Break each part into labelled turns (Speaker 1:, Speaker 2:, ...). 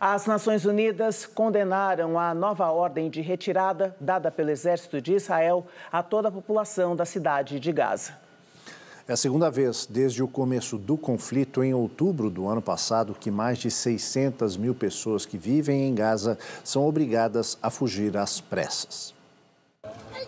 Speaker 1: As Nações Unidas condenaram a nova ordem de retirada dada pelo exército de Israel a toda a população da cidade de Gaza.
Speaker 2: É a segunda vez desde o começo do conflito, em outubro do ano passado, que mais de 600 mil pessoas que vivem em Gaza são obrigadas a fugir às pressas.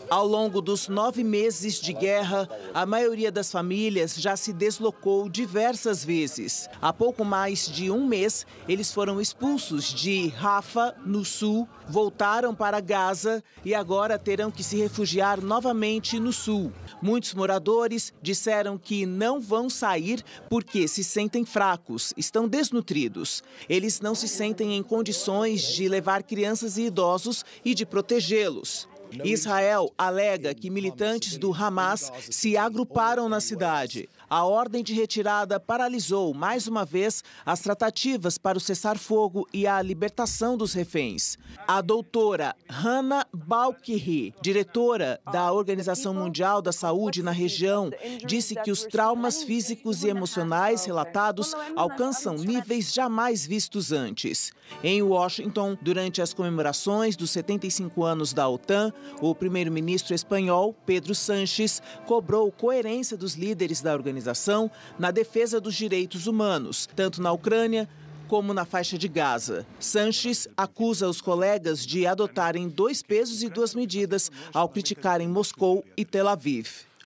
Speaker 1: Ao longo dos nove meses de guerra, a maioria das famílias já se deslocou diversas vezes. Há pouco mais de um mês, eles foram expulsos de Rafa, no sul, voltaram para Gaza e agora terão que se refugiar novamente no sul. Muitos moradores disseram que não vão sair porque se sentem fracos, estão desnutridos. Eles não se sentem em condições de levar crianças e idosos e de protegê-los. Israel alega que militantes do Hamas se agruparam na cidade. A ordem de retirada paralisou mais uma vez as tratativas para o cessar-fogo e a libertação dos reféns. A doutora Hannah Balkiri, diretora da Organização Mundial da Saúde na região, disse que os traumas físicos e emocionais relatados alcançam níveis jamais vistos antes. Em Washington, durante as comemorações dos 75 anos da OTAN, o primeiro-ministro espanhol, Pedro Sanches, cobrou coerência dos líderes da organização na defesa dos direitos humanos, tanto na Ucrânia como na faixa de Gaza. Sanches acusa os colegas de adotarem dois pesos e duas medidas ao criticarem Moscou e Tel Aviv.